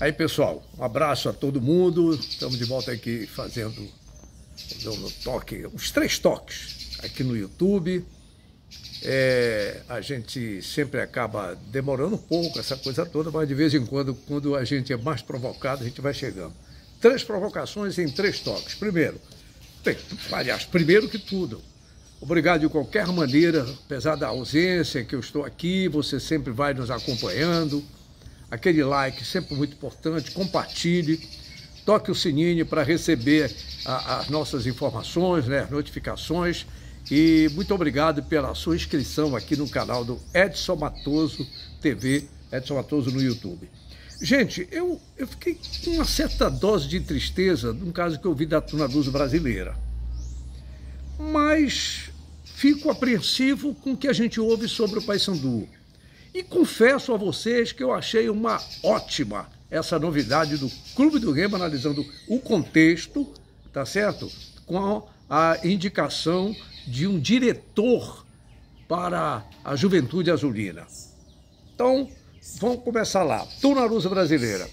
Aí, pessoal, um abraço a todo mundo. Estamos de volta aqui fazendo dando toque, os três toques aqui no YouTube. É, a gente sempre acaba demorando um pouco essa coisa toda, mas de vez em quando, quando a gente é mais provocado, a gente vai chegando. Três provocações em três toques. Primeiro, bem, aliás, primeiro que tudo, obrigado de qualquer maneira, apesar da ausência que eu estou aqui, você sempre vai nos acompanhando aquele like, sempre muito importante, compartilhe, toque o sininho para receber as nossas informações, né, as notificações. E muito obrigado pela sua inscrição aqui no canal do Edson Matoso TV, Edson Matoso no YouTube. Gente, eu, eu fiquei com uma certa dose de tristeza num caso que eu vi da tuna Tunaduza brasileira. Mas fico apreensivo com o que a gente ouve sobre o Paysandu. E confesso a vocês que eu achei uma ótima essa novidade do Clube do Remo, analisando o contexto, tá certo? Com a indicação de um diretor para a juventude azulina. Então, vamos começar lá. Tunarusa brasileira.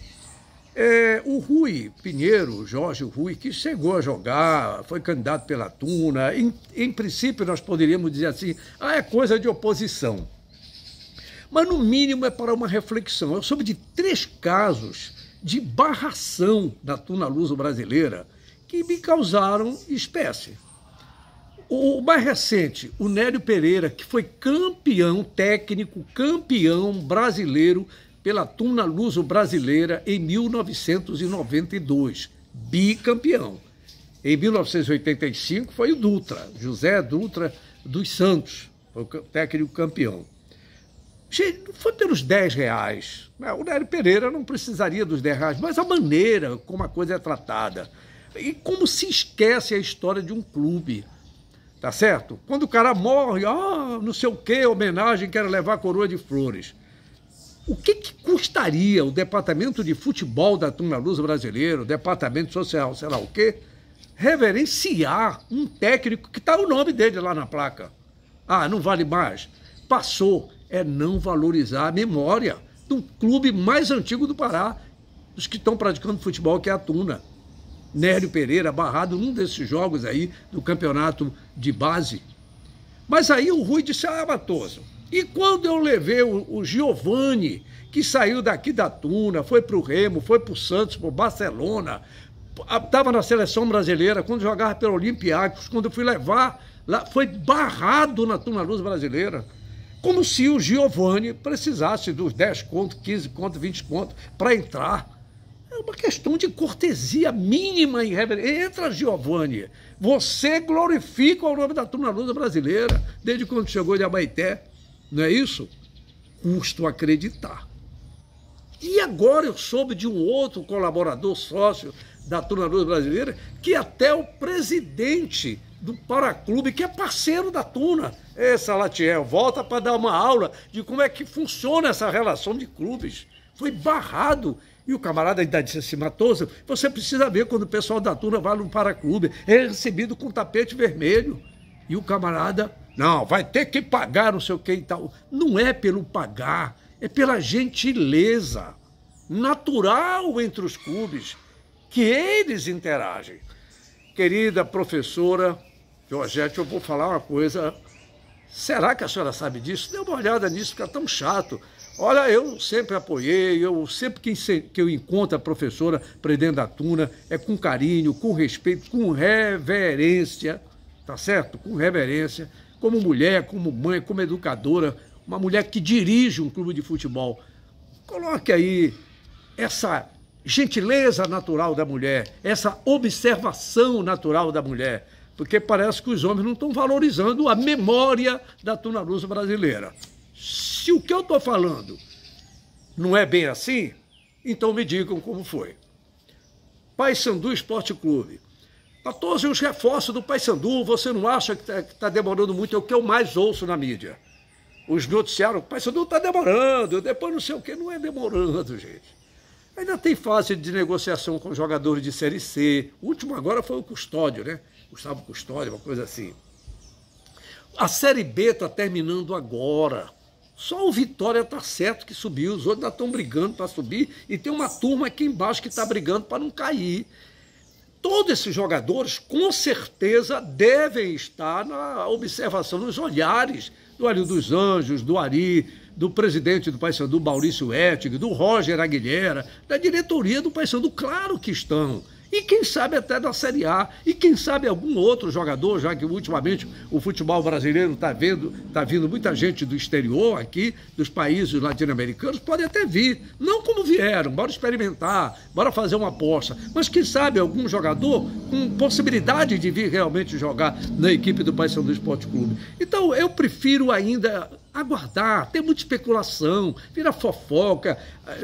É, o Rui Pinheiro, Jorge Rui, que chegou a jogar, foi candidato pela Tuna, em, em princípio nós poderíamos dizer assim, ah, é coisa de oposição. Mas, no mínimo, é para uma reflexão. Eu soube de três casos de barração da tuna luso brasileira que me causaram espécie. O mais recente, o Nélio Pereira, que foi campeão técnico, campeão brasileiro pela Tuna Luso Brasileira em 1992, bicampeão. Em 1985 foi o Dutra, José Dutra dos Santos, foi o técnico campeão foi pelos 10 reais. Né, o Nery Pereira não precisaria dos 10 reais, mas a maneira como a coisa é tratada. E como se esquece a história de um clube. Tá certo? Quando o cara morre, ah, não sei o quê, homenagem, quero levar a coroa de flores. O que, que custaria o departamento de futebol da Tuna Luz brasileiro, departamento social, sei lá o quê, reverenciar um técnico que está o nome dele lá na placa? Ah, não vale mais. Passou é não valorizar a memória do clube mais antigo do Pará, dos que estão praticando futebol, que é a Tuna. Nélio Pereira, barrado num desses jogos aí do campeonato de base. Mas aí o Rui disse: Ah, Matoso, e quando eu levei o, o que saiu daqui da Tuna, foi para o Remo, foi para o Santos, para o Barcelona, estava na seleção brasileira, quando jogava pelo Olympiacos, quando eu fui levar, lá, foi barrado na Tuna Luz brasileira. Como se o Giovanni precisasse dos 10 contos, 15 contos, 20 contos para entrar. É uma questão de cortesia mínima em reverência. Entra, Giovanni. Você glorifica o nome da turma luta brasileira desde quando chegou de Abaité. Não é isso? Custo acreditar. E agora eu soube de um outro colaborador sócio da turma luta brasileira que até o presidente do Paraclube, que é parceiro da Tuna. Ê, Salatiel, volta para dar uma aula de como é que funciona essa relação de clubes. Foi barrado. E o camarada ainda disse assim, Matoso, você precisa ver quando o pessoal da Tuna vai no Paraclube, é recebido com tapete vermelho. E o camarada, não, vai ter que pagar não sei o que e tal. Não é pelo pagar, é pela gentileza natural entre os clubes que eles interagem. Querida professora Georgette, eu vou falar uma coisa. Será que a senhora sabe disso? Dê uma olhada nisso, fica tão chato. Olha, eu sempre apoiei, eu sempre que, que eu encontro a professora prendendo a Tuna, é com carinho, com respeito, com reverência, tá certo? Com reverência, como mulher, como mãe, como educadora, uma mulher que dirige um clube de futebol. Coloque aí essa gentileza natural da mulher, essa observação natural da mulher, porque parece que os homens não estão valorizando a memória da tunarusa brasileira. Se o que eu estou falando não é bem assim, então me digam como foi. Paysandu Esporte Clube. 14 os reforços do Paysandu, você não acha que está tá demorando muito? É o que eu mais ouço na mídia. Os noticiaram, o Paysandu está demorando, depois não sei o que, não é demorando, gente. Ainda tem fase de negociação com jogadores de Série C. O último agora foi o Custódio, né? Gustavo Custódio, uma coisa assim. A Série B está terminando agora. Só o Vitória está certo que subiu, os outros ainda estão brigando para subir e tem uma turma aqui embaixo que está brigando para não cair. Todos esses jogadores, com certeza, devem estar na observação, nos olhares do Ari dos Anjos, do Ari, do presidente do Paysandu, Maurício Ettig, do Roger Aguilera, da diretoria do Paysandu, claro que estão. E quem sabe até da Série A, e quem sabe algum outro jogador, já que ultimamente o futebol brasileiro está vendo, está vindo muita gente do exterior aqui, dos países latino-americanos, pode até vir. Não como vieram, bora experimentar, bora fazer uma aposta. Mas quem sabe algum jogador com possibilidade de vir realmente jogar na equipe do Paysandu Esporte Clube. Então eu prefiro ainda aguardar, tem muita especulação, vira fofoca,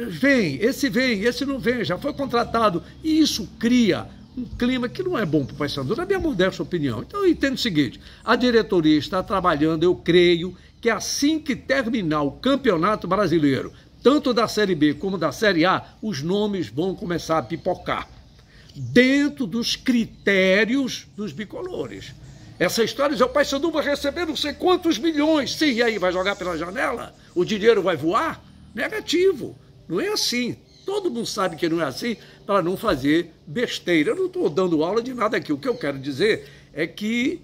vem, esse vem, esse não vem, já foi contratado. E isso cria um clima que não é bom para o Paysandu, na minha modesta opinião. Então eu entendo o seguinte: a diretoria está trabalhando, eu creio, que assim que terminar o Campeonato Brasileiro, tanto da Série B como da Série A, os nomes vão começar a pipocar dentro dos critérios dos bicolores. Essa história de o pai Sandu receber não sei quantos milhões. Sim, e aí, vai jogar pela janela? O dinheiro vai voar? Negativo. Não é assim. Todo mundo sabe que não é assim para não fazer besteira. Eu não estou dando aula de nada aqui. O que eu quero dizer é que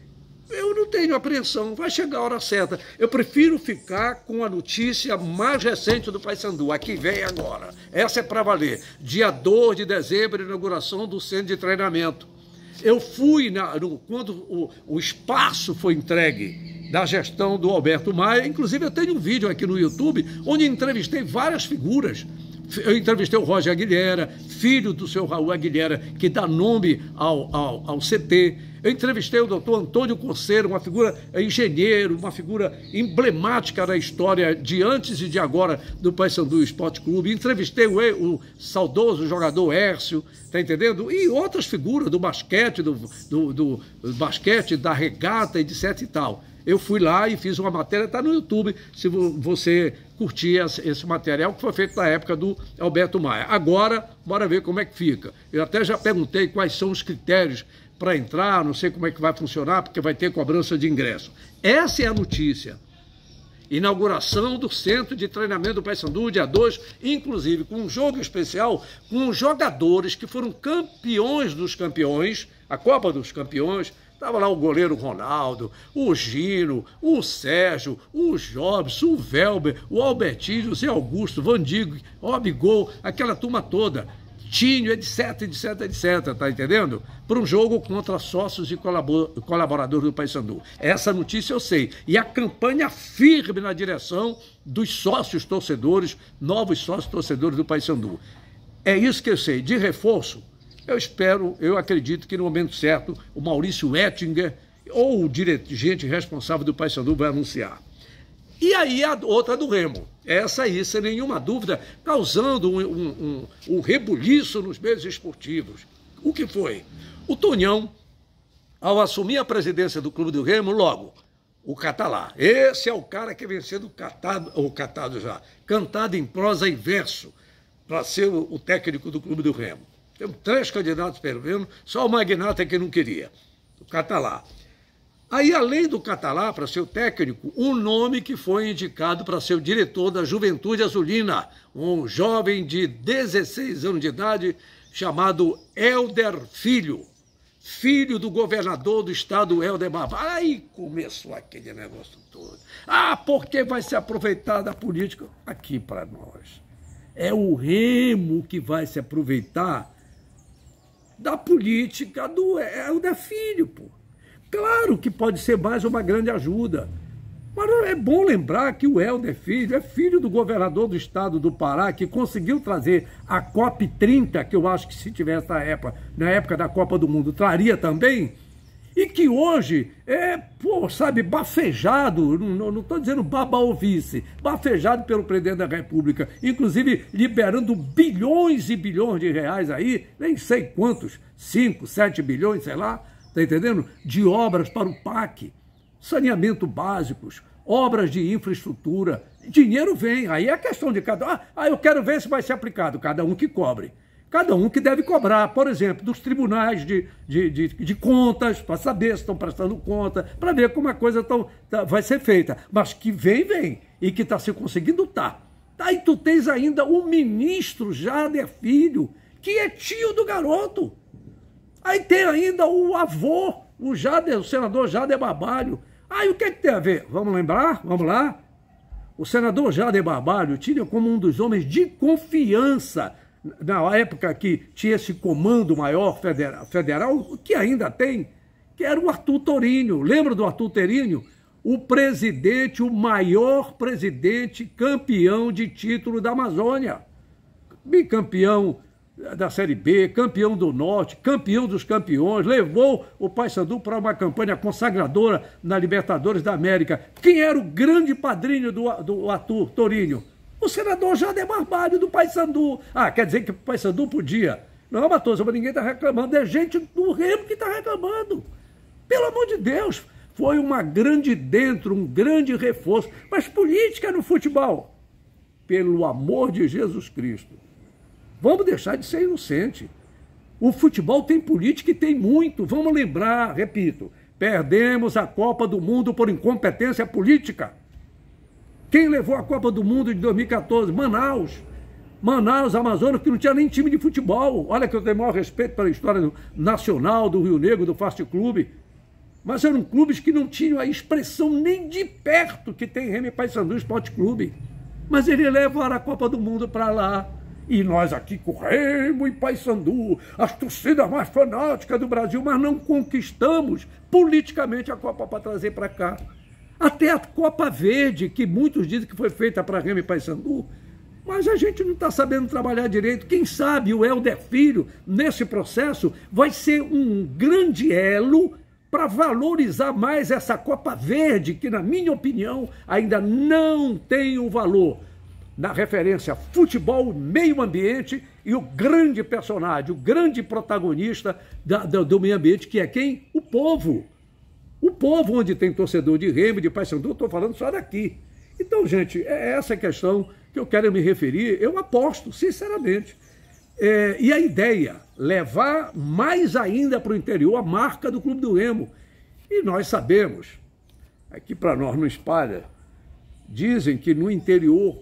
eu não tenho apreensão, vai chegar a hora certa. Eu prefiro ficar com a notícia mais recente do Sandu, a que vem agora. Essa é para valer. Dia 2 de dezembro, inauguração do centro de treinamento. Eu fui na, no, quando o, o espaço foi entregue da gestão do Alberto Maia. Inclusive, eu tenho um vídeo aqui no YouTube onde entrevistei várias figuras. Eu entrevistei o Roger Aguilera, filho do seu Raul Aguilera, que dá nome ao, ao, ao CT. Eu entrevistei o doutor Antônio Conceiro, uma figura é, engenheiro, uma figura emblemática da história de antes e de agora do Paysandu Esporte Clube. Entrevistei o, o, saudoso jogador Hércio, tá entendendo? E outras figuras do basquete, do, do, do basquete, da regata, etc e tal. Eu fui lá e fiz uma matéria, está no YouTube, se você curtir esse material que foi feito na época do Alberto Maia. Agora, bora ver como é que fica. Eu até já perguntei quais são os critérios para entrar, não sei como é que vai funcionar, porque vai ter cobrança de ingresso. Essa é a notícia. Inauguração do centro de treinamento do Paysandu, dia 2, inclusive com um jogo especial com jogadores que foram campeões dos campeões, a Copa dos Campeões. Estava lá o goleiro Ronaldo, o Gino, o Sérgio, o Jobs, o Velber, o Albertinho, o Zé Augusto, Van Digo, Obigol, aquela turma toda. Agostinho, etc, etc, etc, tá entendendo? Para um jogo contra sócios e colaboradores do Paysandu. Essa notícia eu sei. E a campanha firme na direção dos sócios torcedores, novos sócios torcedores do Paysandu. É isso que eu sei. De reforço, eu espero, eu acredito que no momento certo o Maurício Ettinger ou o dirigente responsável do Paysandu vai anunciar. E aí a outra do Remo. Essa aí, sem nenhuma dúvida, causando um, um, um, um rebuliço nos meios esportivos. O que foi? O Tonhão, ao assumir a presidência do Clube do Remo, logo, o catalá. Esse é o cara que vem sendo catado, ou catado já, cantado em prosa e verso, para ser o, o técnico do Clube do Remo. Temos três candidatos pelo menos, só o Magnata é que não queria, o catalá. Aí, além do Catalá para ser o técnico, um nome que foi indicado para ser o diretor da Juventude Azulina, um jovem de 16 anos de idade chamado Helder Filho, filho do governador do estado Helder Bava. Aí começou aquele negócio todo. Ah, porque vai se aproveitar da política aqui para nós. É o Remo que vai se aproveitar da política do Helder Filho, pô Claro que pode ser mais uma grande ajuda. Mas é bom lembrar que o Helder Filho é filho do governador do estado do Pará, que conseguiu trazer a COP30, que eu acho que se tivesse na época, na época da Copa do Mundo, traria também, e que hoje é, pô, sabe, bafejado, não estou dizendo babalvice, bafejado pelo presidente da República, inclusive liberando bilhões e bilhões de reais aí, nem sei quantos, 5, 7 bilhões, sei lá, está entendendo? De obras para o PAC, saneamento básicos, obras de infraestrutura. Dinheiro vem, aí é questão de cada um. Ah, ah, eu quero ver se vai ser aplicado, cada um que cobre. Cada um que deve cobrar, por exemplo, dos tribunais de, de, de, de contas, para saber se estão prestando conta, para ver como a coisa tão, tá, vai ser feita. Mas que vem, vem. E que está se conseguindo, está. Aí tá, tu tens ainda o ministro Jader Filho, que é tio do garoto. Aí tem ainda o avô, o, Jader, o senador Jader Barbalho. Aí o que, é que tem a ver? Vamos lembrar? Vamos lá? O senador Jader Barbalho tinha como um dos homens de confiança na época que tinha esse comando maior federal, O que ainda tem, que era o Arthur Torinho. Lembra do Arthur Torinho? O presidente, o maior presidente campeão de título da Amazônia. Bicampeão da Série B, campeão do Norte, campeão dos campeões, levou o Paysandu para uma campanha consagradora na Libertadores da América. Quem era o grande padrinho do, do ator Torinho? O senador Jader Barbalho do Paysandu. Ah, quer dizer que o Paysandu podia. Não, é Matoso, mas ninguém está reclamando. É gente do Remo que está reclamando. Pelo amor de Deus, foi uma grande dentro, um grande reforço. Mas política no futebol, pelo amor de Jesus Cristo. Vamos deixar de ser inocente. O futebol tem política e tem muito. Vamos lembrar, repito, perdemos a Copa do Mundo por incompetência política. Quem levou a Copa do Mundo de 2014? Manaus. Manaus, Amazonas, que não tinha nem time de futebol. Olha que eu tenho maior respeito pela história do, nacional do Rio Negro, do Fast Clube. Mas eram clubes que não tinham a expressão nem de perto que tem Remy Paysandu Esporte Clube. Mas ele levou a Copa do Mundo para lá. E nós aqui com Remo e Paysandu, as torcidas mais fanáticas do Brasil, mas não conquistamos politicamente a Copa para trazer para cá. Até a Copa Verde, que muitos dizem que foi feita para Remo e Paysandu, mas a gente não está sabendo trabalhar direito. Quem sabe o Helder Filho, nesse processo, vai ser um grande elo para valorizar mais essa Copa Verde, que, na minha opinião, ainda não tem o valor na referência futebol, meio ambiente e o grande personagem, o grande protagonista da, da, do meio ambiente, que é quem? O povo. O povo onde tem torcedor de Remo, de Paysandu, estou falando só daqui. Então, gente, é essa questão que eu quero me referir, eu aposto, sinceramente. É, e a ideia, levar mais ainda para o interior a marca do Clube do Remo. E nós sabemos, aqui para nós não espalha, dizem que no interior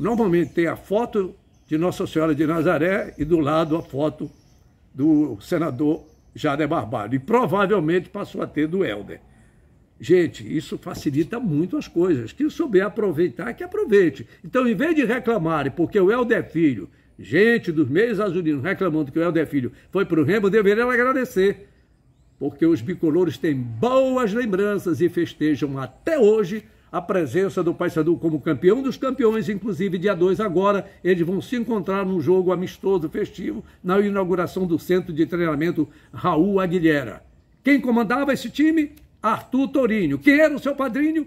normalmente tem a foto de Nossa Senhora de Nazaré e do lado a foto do senador Jader Barbalho. E provavelmente passou a ter do Helder. Gente, isso facilita muito as coisas. Quem souber aproveitar, que aproveite. Então, em vez de reclamarem, porque o Helder é Filho, gente dos meios azulinos reclamando que o Helder é Filho foi para o Remo, deveriam agradecer. Porque os bicolores têm boas lembranças e festejam até hoje a presença do Paysandu como campeão dos campeões, inclusive dia 2 agora, eles vão se encontrar num jogo amistoso festivo na inauguração do centro de treinamento Raul Aguilera. Quem comandava esse time? Arthur Torinho. Quem era o seu padrinho?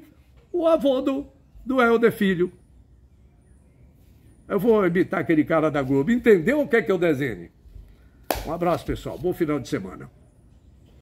O avô do, do Helder Filho. Eu vou imitar aquele cara da Globo. Entendeu o que é que eu desenho? Um abraço, pessoal. Bom final de semana.